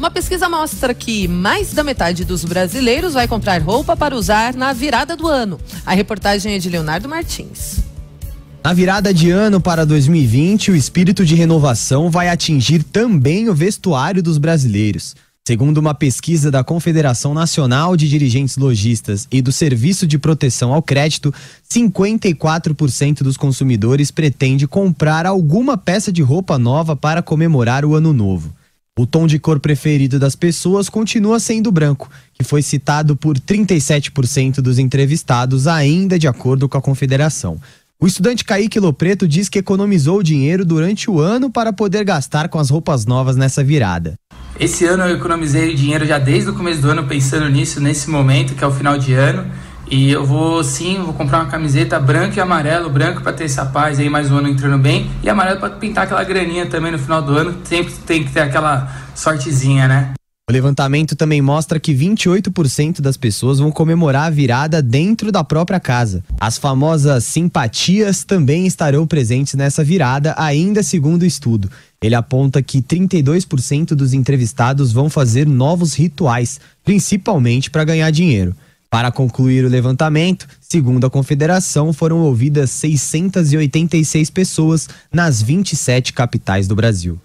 Uma pesquisa mostra que mais da metade dos brasileiros vai comprar roupa para usar na virada do ano. A reportagem é de Leonardo Martins. Na virada de ano para 2020, o espírito de renovação vai atingir também o vestuário dos brasileiros. Segundo uma pesquisa da Confederação Nacional de Dirigentes Logistas e do Serviço de Proteção ao Crédito, 54% dos consumidores pretende comprar alguma peça de roupa nova para comemorar o ano novo. O tom de cor preferido das pessoas continua sendo branco, que foi citado por 37% dos entrevistados, ainda de acordo com a confederação. O estudante Kaique Lopreto diz que economizou dinheiro durante o ano para poder gastar com as roupas novas nessa virada. Esse ano eu economizei dinheiro já desde o começo do ano pensando nisso, nesse momento que é o final de ano. E eu vou sim, vou comprar uma camiseta branca e amarelo, branco para ter essa paz aí mais um ano entrando bem, e amarelo para pintar aquela graninha também no final do ano, sempre tem que ter aquela sortezinha, né? O levantamento também mostra que 28% das pessoas vão comemorar a virada dentro da própria casa. As famosas simpatias também estarão presentes nessa virada, ainda segundo o estudo. Ele aponta que 32% dos entrevistados vão fazer novos rituais, principalmente para ganhar dinheiro. Para concluir o levantamento, segundo a Confederação, foram ouvidas 686 pessoas nas 27 capitais do Brasil.